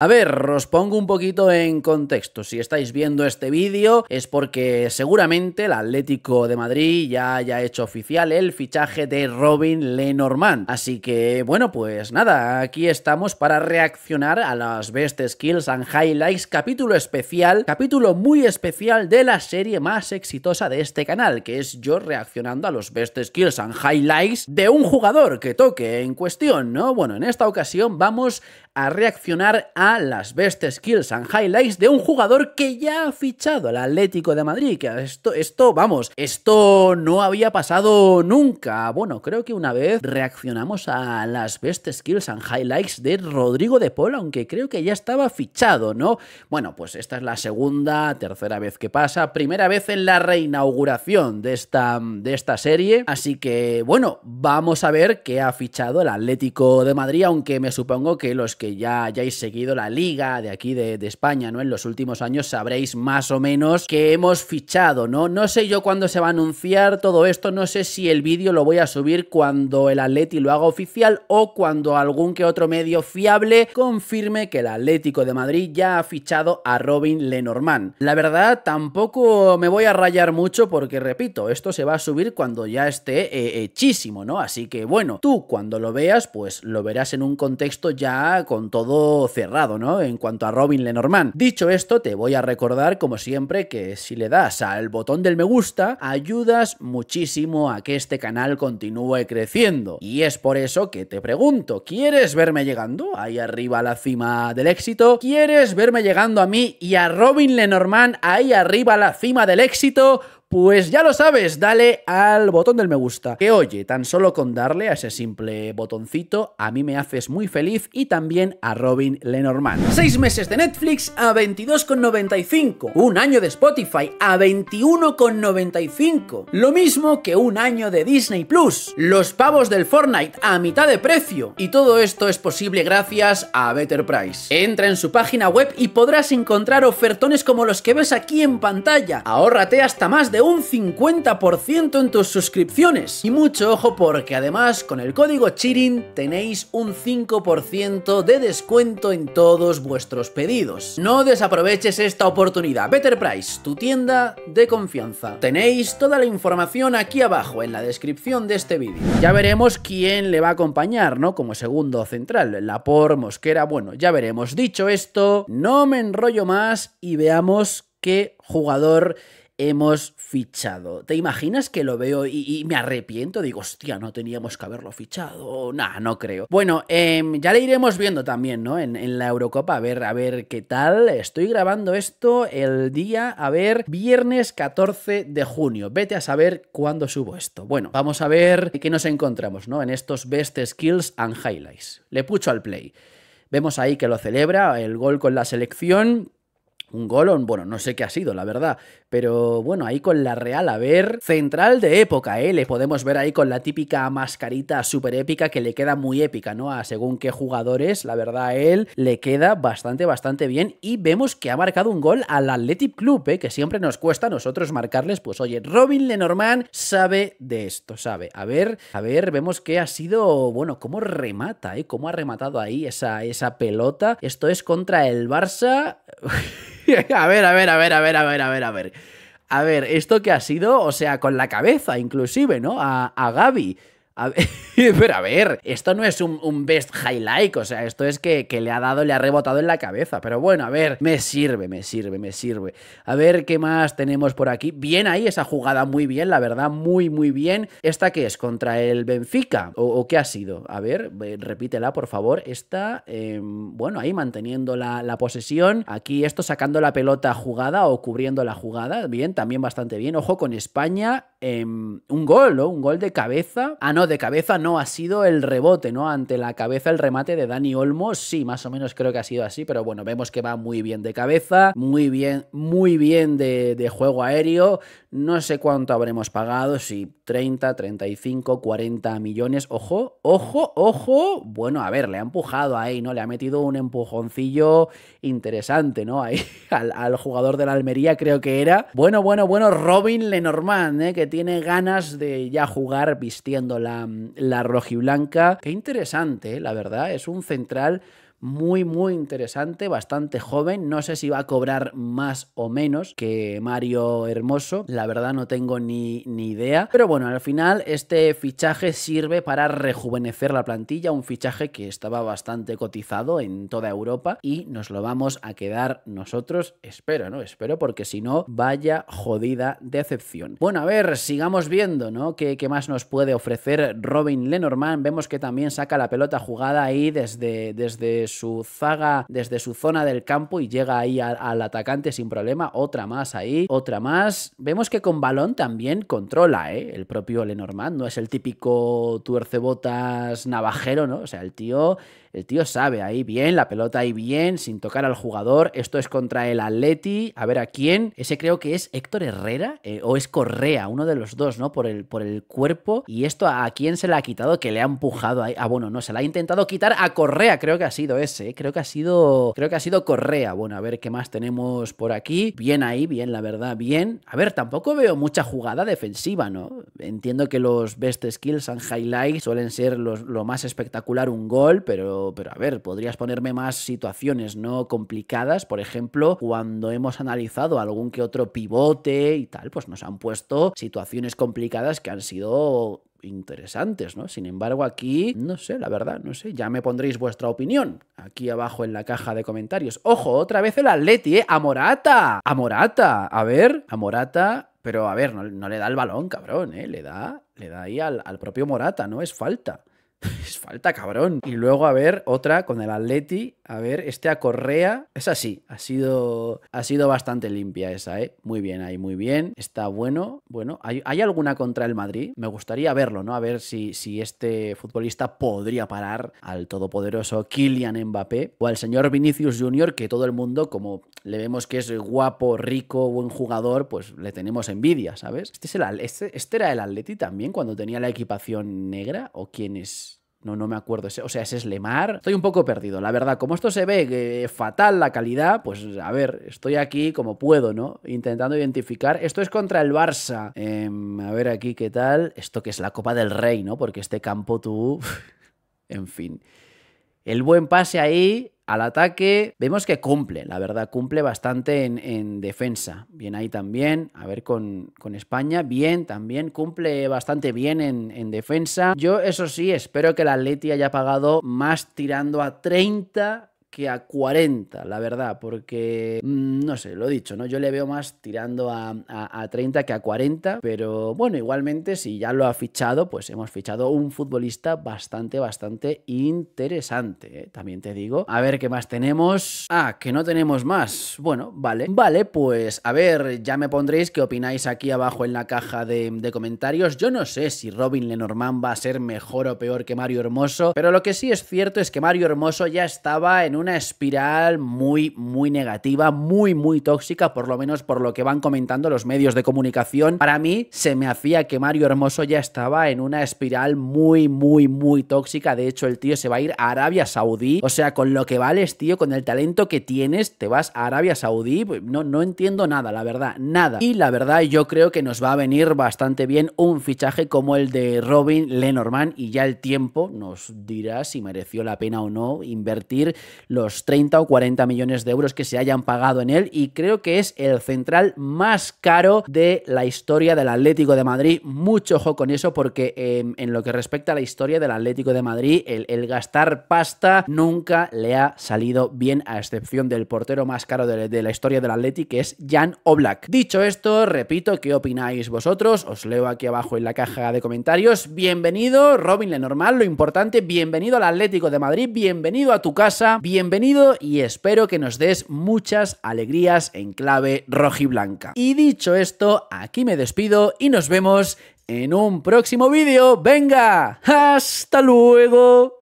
A ver, os pongo un poquito en contexto. Si estáis viendo este vídeo es porque seguramente el Atlético de Madrid ya haya hecho oficial el fichaje de Robin Lenormand. Así que, bueno, pues nada, aquí estamos para reaccionar a las best skills and highlights, capítulo especial, capítulo muy especial de la serie más exitosa de este canal, que es yo reaccionando a los best skills and highlights de un jugador que toque en cuestión, ¿no? Bueno, en esta ocasión vamos a reaccionar a las best skills and highlights de un jugador que ya ha fichado al Atlético de Madrid. Que esto, esto, vamos, esto no había pasado nunca. Bueno, creo que una vez reaccionamos a las best skills and highlights de Rodrigo de Paul, aunque creo que ya estaba fichado, ¿no? Bueno, pues esta es la segunda, tercera vez que pasa, primera vez en la reinauguración de esta, de esta serie. Así que, bueno, vamos a ver qué ha fichado el Atlético de Madrid, aunque me supongo que los que ya hayáis seguido la liga de aquí de, España, ¿no? En los últimos años sabréis más o menos que hemos fichado, ¿no? No sé yo cuándo se va a anunciar todo esto, no sé si el vídeo lo voy a subir cuando el Atleti lo haga oficial o cuando algún que otro medio fiable confirme que el Atlético de Madrid ya ha fichado a Robin Lenormand. La verdad, tampoco me voy a rayar mucho porque, repito, esto se va a subir cuando ya esté eh, hechísimo, ¿no? Así que bueno, tú cuando lo veas, pues lo verás en un contexto ya con todo cerrado. En cuanto a Robin Lenormand. Dicho esto, te voy a recordar, como siempre, que si le das al botón del me gusta, ayudas muchísimo a que este canal continúe creciendo. Y es por eso que te pregunto, ¿quieres verme llegando ahí arriba a la cima del éxito? ¿Quieres verme llegando a mí y a Robin Lenormand ahí arriba a la cima del éxito? Pues ya lo sabes, dale al botón del me gusta. Que oye, tan solo con darle a ese simple botoncito, a mí me haces muy feliz y también a Robin Lenormand. Seis meses de Netflix a 22,95. Un año de Spotify a 21,95. Lo mismo que un año de Disney Plus. Los pavos del Fortnite a mitad de precio. Y todo esto es posible gracias a Better Price. Entra en su página web y podrás encontrar ofertones como los que ves aquí en pantalla. Ahórrate hasta más de un 50% en tus suscripciones. Y mucho ojo porque además con el código CHIRIN tenéis un 5% de descuento en todos vuestros pedidos. No desaproveches esta oportunidad. Better Price, tu tienda de confianza. Tenéis toda la información aquí abajo en la descripción de este vídeo. Ya veremos quién le va a acompañar, ¿no? Como segundo central, por Mosquera, bueno, ya veremos. Dicho esto, no me enrollo más y veamos qué jugador hemos fichado. ¿Te imaginas que lo veo y, me arrepiento? Digo, hostia, no teníamos que haberlo fichado. Nah, no creo. Bueno, em, ya le iremos viendo también, ¿no? En, en, la Eurocopa, a ver, a ver qué tal. Estoy grabando esto el día, a ver, viernes 14 de junio. Vete a saber cuándo subo esto. Bueno, vamos a ver qué nos encontramos, ¿no? En estos Best Skills and Highlights. Le pucho al play. Vemos ahí que lo celebra, el gol con la selección, un golón, bueno, no sé qué ha sido, la verdad, pero bueno, ahí con la Real a ver, central de época, ¿eh? Le podemos ver ahí con la típica mascarita súper épica que le queda muy épica, ¿no? A según qué jugadores, la verdad, él le queda bastante, bastante bien y vemos que ha marcado un gol al Athletic Club, ¿eh? Que siempre nos cuesta a nosotros marcarles, pues oye, Robin Lenormand sabe de esto, sabe. A ver, a ver, vemos que ha sido, bueno, cómo remata, ¿eh? Cómo ha rematado ahí esa, esa pelota. Esto es contra el Barça... a ver, a ver, a ver, a ver, a ver, a ver, a ver. A ver, esto que ha sido, o sea, con la cabeza inclusive, ¿no? A, a Gaby ver, pero a ver, esto no es un, best highlight, o sea, esto es que, le ha dado, le ha rebotado en la cabeza. Pero bueno, a ver, me sirve, me sirve, me sirve. A ver qué más tenemos por aquí. Bien ahí, esa jugada muy bien, la verdad, muy, muy bien. ¿Esta qué es? ¿Contra el Benfica? ¿O, qué ha sido? A ver, eh, repítela, por favor. Esta, em, bueno, ahí manteniendo la, posesión. Aquí esto sacando la pelota jugada o cubriendo la jugada. Bien, también bastante bien. Ojo con España. Em, un gol, ¿no? Un gol de cabeza. Ah, no, de cabeza no ha sido el rebote, ¿no? Ante la cabeza el remate de Dani Olmo, sí, más o menos creo que ha sido así, pero bueno, vemos que va muy bien de cabeza, muy bien, muy bien de, juego aéreo, no sé cuánto habremos pagado, si 30, 35, 40 millones, ojo, ojo, ojo, bueno, a ver, le ha empujado ahí, ¿no? Le ha metido un empujoncillo interesante, ¿no? Ahí al, jugador de la Almería creo que era. Bueno, bueno, bueno, Robin Lenormand, ¿eh? que tiene ganas de ya jugar vistiéndola la, rojiblanca. Qué interesante, ¿eh? la verdad. Es un central muy, muy interesante, bastante joven. No sé si va a cobrar más o menos que Mario Hermoso, la verdad no tengo ni, ni idea. Pero bueno, al final este fichaje sirve para rejuvenecer la plantilla, un fichaje que estaba bastante cotizado en toda Europa y nos lo vamos a quedar nosotros, espero, ¿no? Espero porque si no, vaya jodida decepción. Bueno, a ver, sigamos viendo, ¿no? ¿Qué, más nos puede ofrecer Robin Lenormand? Vemos que también saca la pelota jugada ahí desde, desde su zaga, desde su zona del campo y llega ahí al, atacante sin problema. Otra más ahí, otra más. Vemos que con balón también controla, ¿eh? El propio Lenormand, no es el típico tuercebotas navajero, ¿no? O sea, el tío el tío sabe ahí bien, la pelota ahí bien, sin tocar al jugador. Esto es contra el Atleti. A ver a quién. Ese creo que es Héctor Herrera eh, o es Correa, uno de los dos, ¿no? Por el, por el cuerpo. Y esto a, quién se le ha quitado, que le ha empujado ahí. Ah, bueno, no, se la ha intentado quitar a Correa, creo que ha sido ese. Eh. Creo que ha sido. Creo que ha sido Correa. Bueno, a ver qué más tenemos por aquí. Bien ahí, bien, la verdad, bien. A ver, tampoco veo mucha jugada defensiva, ¿no? Entiendo que los best skills and highlights suelen ser lo más espectacular un gol, pero pero, a ver, podrías ponerme más situaciones no complicadas. Por ejemplo, cuando hemos analizado algún que otro pivote y tal, pues nos han puesto situaciones complicadas que han sido interesantes, ¿no? Sin embargo, aquí, no sé, la verdad, no sé, ya me pondréis vuestra opinión aquí abajo en la caja de comentarios. Ojo, otra vez el Atleti, ¿eh? A Morata, a Morata, a ver, a Morata, pero a ver, no, le da el balón, cabrón, ¿eh? Le da, le da ahí al propio Morata, ¿no? Es falta. Es pues falta, cabrón. Y luego, a ver, otra con el Atleti. A ver, este a Correa. Es así. Ha sido, ha sido bastante limpia esa, ¿eh? Muy bien ahí, muy bien. Está bueno. Bueno, ¿hay, alguna contra el Madrid? Me gustaría verlo, ¿no? A ver si, si este futbolista podría parar al todopoderoso Kylian Mbappé o al señor Vinicius Jr., que todo el mundo, como le vemos que es guapo, rico, buen jugador, pues le tenemos envidia, ¿sabes? Este, es el, este, este era el Atleti también cuando tenía la equipación negra. ¿O quién es? No, no me acuerdo. O sea, ese es Lemar. Estoy un poco perdido, la verdad. Como esto se ve eh, fatal la calidad, pues a ver, estoy aquí como puedo, ¿no? Intentando identificar. Esto es contra el Barça. Em, a ver aquí qué tal. Esto que es la Copa del Rey, ¿no? Porque este campo tú... en fin. El buen pase ahí al ataque. Vemos que cumple, la verdad, cumple bastante en, defensa. Bien ahí también. A ver con, con España. Bien, también cumple bastante bien en, defensa. Yo, eso sí, espero que el Atleti haya pagado más tirando a 30 que a 40, la verdad, porque mm, no sé, lo he dicho, ¿no? Yo le veo más tirando a, 30 que a 40, pero bueno, igualmente si ya lo ha fichado, pues hemos fichado un futbolista bastante, bastante interesante, ¿eh? también te digo. A ver qué más tenemos. Ah, que no tenemos más. Bueno, vale. Vale, pues a ver, ya me pondréis qué opináis aquí abajo en la caja de, de comentarios. Yo no sé si Robin Lenormand va a ser mejor o peor que Mario Hermoso, pero lo que sí es cierto es que Mario Hermoso ya estaba en una espiral muy, muy negativa, muy, muy tóxica, por lo menos por lo que van comentando los medios de comunicación. Para mí se me hacía que Mario Hermoso ya estaba en una espiral muy, muy, muy tóxica. De hecho, el tío se va a ir a Arabia Saudí. O sea, con lo que vales, tío, con el talento que tienes, te vas a Arabia Saudí. No, no entiendo nada, la verdad, nada. Y la verdad, yo creo que nos va a venir bastante bien un fichaje como el de Robin Lenormand y ya el tiempo nos dirá si mereció la pena o no invertir los 30 o 40 millones de euros que se hayan pagado en él y creo que es el central más caro de la historia del Atlético de Madrid. Mucho ojo con eso porque em, en lo que respecta a la historia del Atlético de Madrid, el, gastar pasta nunca le ha salido bien a excepción del portero más caro de, la historia del Atlético que es Jan Oblak. Dicho esto, repito, ¿qué opináis vosotros? Os leo aquí abajo en la caja de comentarios. Bienvenido, Robin normal lo importante, bienvenido al Atlético de Madrid, bienvenido a tu casa, bienvenido y espero que nos des muchas alegrías en clave rojiblanca. Y dicho esto, aquí me despido y nos vemos en un próximo vídeo. ¡Venga! ¡Hasta luego!